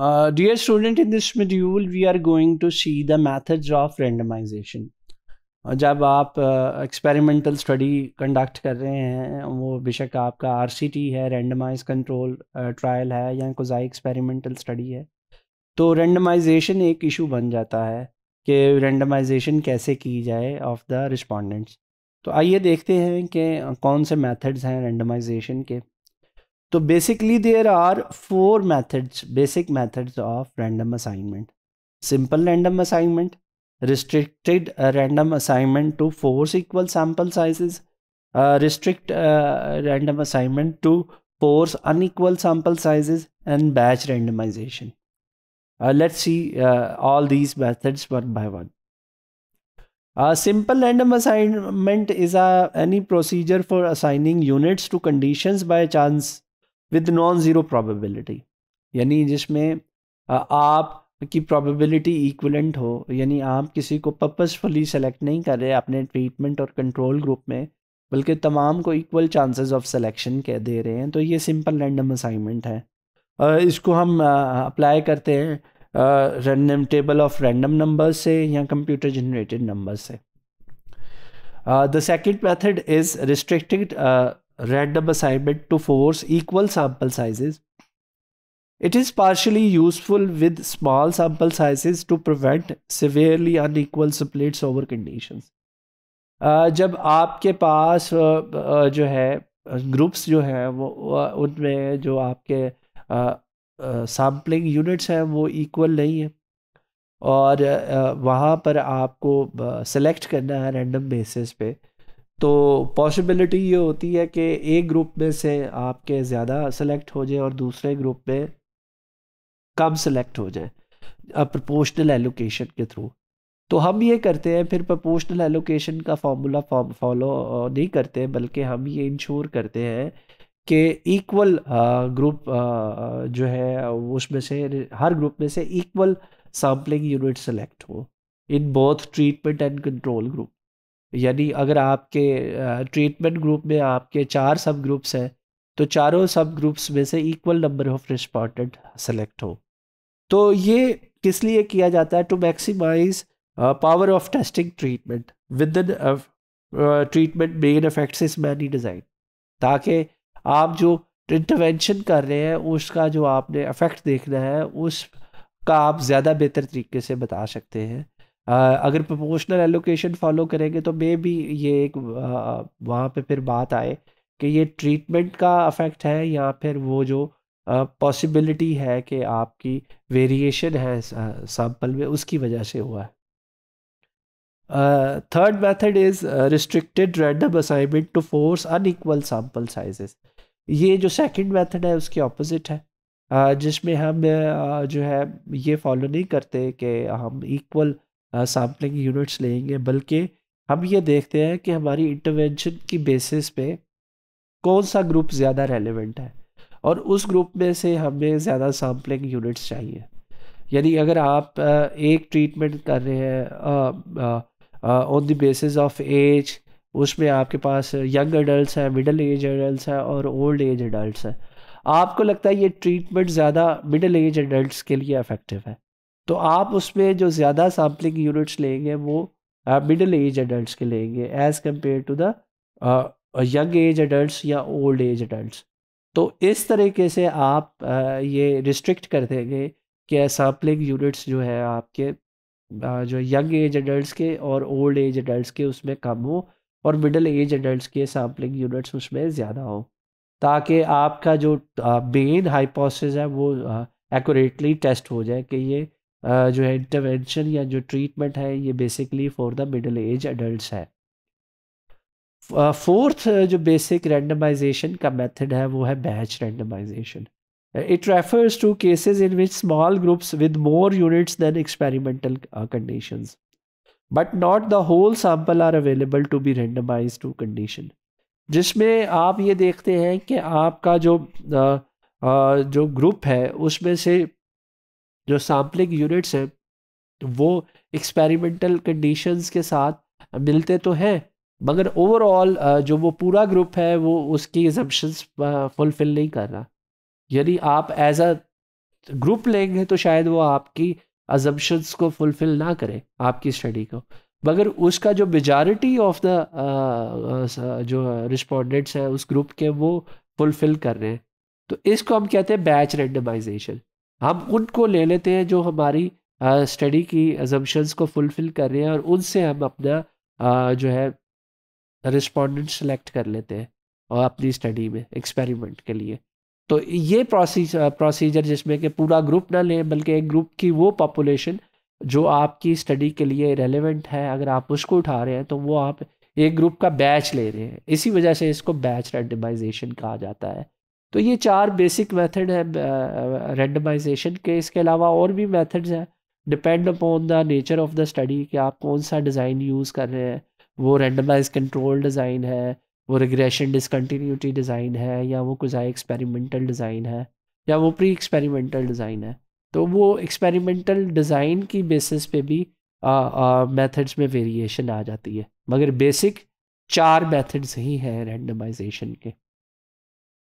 Dear student in this module we are going to see the methods of randomization जब आप experimental study conduct कर रहे हैं वो बेशक आपका आर है रेंडमाइज कंट्रोल ट्रायल है या कोजाई एक्सपेरिमेंटल स्टडी है तो रेंडमाइजेशन एक इशू बन जाता है कि रेंडमाइजेशन कैसे की जाए ऑफ द रिस्पॉन्डेंट्स तो आइए देखते हैं कि कौन से मेथड्स हैं रेंडमाइजेशन के So basically there are four methods, basic methods of random assignment. Simple random assignment, restricted uh, random assignment to force equal sample sizes, uh, restrict uh, random assignment to force unequal sample sizes and batch randomization. let's see all these methods one by one. A simple random assignment is any procedure for assigning units to conditions by chance with non zero probability यानी जिसमें आप की probability equivalent हो यानी आप किसी को purposefully select नहीं कर रहे अपने ट्रीटमेंट और कंट्रोल ग्रुप में बल्कि तमाम को इक्वल चांसेस ऑफ सिलेक्शन कह दे रहे हैं तो ये सिंपल रैंडम असाइनमेंट है इसको हम अप्लाई करते हैं random table of random number से या कंप्यूटर जनरेटेड नंबर से the second method is restricted random assignment to force equal sample sizes. It is partially useful with small sample sizes to prevent severely unequal splits over conditions. Uh, जब आपके पास uh, जो है groups जो हैं वो उनमें जो आपके सैम्पलिंग यूनिट्स हैं वो इक्वल नहीं है और वहाँ पर आपको सेलेक्ट करना है रैंडम बेसिस पे तो पॉसिबिलिटी ये होती है कि एक ग्रुप में से आपके ज़्यादा सेलेक्ट हो जाए और दूसरे ग्रुप में कम सेलेक्ट हो जाए प्रपोशनल एलोकेशन के थ्रू तो हम ये करते हैं फिर प्रपोशनल एलोकेशन का फार्मूला फॉलो नहीं करते बल्कि हम ये इंश्योर करते हैं कि इक्वल ग्रुप जो है उसमें से हर ग्रुप में से इक्वल सैम्पलिंग यूनिट सेलेक्ट हो in both treatment and control group यानी अगर आपके ट्रीटमेंट ग्रुप में आपके चार सब ग्रुप्स हैं तो चारों सब ग्रुप्स में से equal number of respondent select हो तो ये किस लिए किया जाता है to maximise power of testing treatment with treatment main effects is many design ताकि आप जो इंटरवेंशन कर रहे हैं उसका जो आपने इफेक्ट देखना है उसका आप ज़्यादा बेहतर तरीके से बता सकते हैं अगर प्रोपोर्शनल एलोकेशन फॉलो करेंगे तो मे भी ये एक वहाँ पे फिर बात आए कि ये ट्रीटमेंट का अफेक्ट है या फिर वो जो पॉसिबिलिटी है कि आपकी वेरिएशन है सैंपल में उसकी वजह से हुआ है third method is restricted random assignment to force unequal sample sizes ये जो सेकंड मेथड है उसके ऑपोजिट है uh, जिसमें हम uh, जो है ये फॉलो नहीं करते कि हम इक्वल सैम्पलिंग यूनिट्स लेंगे बल्कि हम ये देखते हैं कि हमारी इंटरवेंशन की बेसिस पे कौन सा ग्रुप ज़्यादा रेलिवेंट है और उस ग्रुप में से हमें ज़्यादा सैम्पलिंग यूनिट्स चाहिए यानी अगर आप एक ट्रीटमेंट कर रहे हैं on the basis of age उसमें आपके पास यंग एडल्ट हैं मिडल एज एडल्ट हैं और ओल्ड एज एडल्ट हैं आपको लगता है ये ट्रीटमेंट ज़्यादा मिडल एज एडल्ट के लिए अफेक्टिव है तो आप उसमें जो ज़्यादा सैम्पलिंग यूनिट्स लेंगे वो मिडल एज एडल्ट के लेंगे as compare to the young age adult या ओल्ड एज एडल्ट तो इस तरीके से आप ये रिस्ट्रिक्ट कर देंगे कि सैम्पलिंग यूनिट्स जो है आपके जो यंग एज एडल्ट के और ओल्ड एज एडल्ट के उसमें कम हो और मिडल एज एडल्ट के सैम्पलिंग यूनिट्स उसमें ज़्यादा हो ताकि आपका जो मेन हाइपोसिस है वो एक्यूरेटली टेस्ट हो जाए कि ये जो है इंटरवेंशन या जो ट्रीटमेंट है ये basically for the middle age adult है फोर्थ जो बेसिक रैंडमाइजेशन का मेथड है वो है batch randomisation it refers to cases in which small groups with more units than experimental conditions but not the whole sample are available to be randomise to condition जिसमें आप ये देखते हैं कि आपका जो आ, आ, जो ग्रुप है उसमें से जो सैम्पलिंग यूनिट्स हैं तो वो एक्सपेरिमेंटल कंडीशंस के साथ मिलते तो हैं मगर ओवरऑल जो वो पूरा ग्रुप है वो उसकी एजम्पन्स फुलफिल नहीं कर रहा यदि आप एज अ ग्रुप लेंगे तो शायद वो आपकी एजम्पन्स को फुलफिल ना करें आपकी स्टडी को मगर उसका जो मेजॉरिटी ऑफ द जो रिस्पोंडेंट्स हैं उस ग्रुप के वो फुलफिल कर रहे हैं तो इसको हम कहते हैं बैच रेंडमाइजेशन हम उनको ले लेते हैं जो हमारी स्टडी की एजम्पन्स को फुलफ़िल कर रहे हैं और उनसे हम अपना आ, जो है रिस्पोंडेंट सेलेक्ट कर लेते हैं और अपनी स्टडी में एक्सपेरिमेंट के लिए तो ये प्रोसीज प्रोसीजर जिसमें कि पूरा ग्रुप ना लें बल्कि एक ग्रुप की वो पॉपुलेशन जो आपकी स्टडी के लिए रेलिवेंट है अगर आप उसको उठा रहे हैं तो वो आप एक ग्रुप का बैच ले रहे हैं इसी वजह से इसको बैच रेंडमाइजेशन कहा जाता है तो ये चार बेसिक मेथड है रेंडमाइजेशन के इसके अलावा और भी मेथड्स हैं depend upon the nature of the study कि आप कौन सा डिज़ाइन यूज़ कर रहे हैं वो रेंडमाइज कंट्रोल डिज़ाइन है वो रिग्रेशन डिसकन्टीन्यूटी डिज़ाइन है या वो कुछ एक्सपेरिमेंटल डिज़ाइन है या वो प्री एक्सपेरिमेंटल डिज़ाइन है तो वो एक्सपेरिमेंटल डिज़ाइन की बेसिस पे भी मेथड्स में वेरिएशन आ जाती है मगर बेसिक चार मेथड्स ही हैं रेंडमाइजेशन के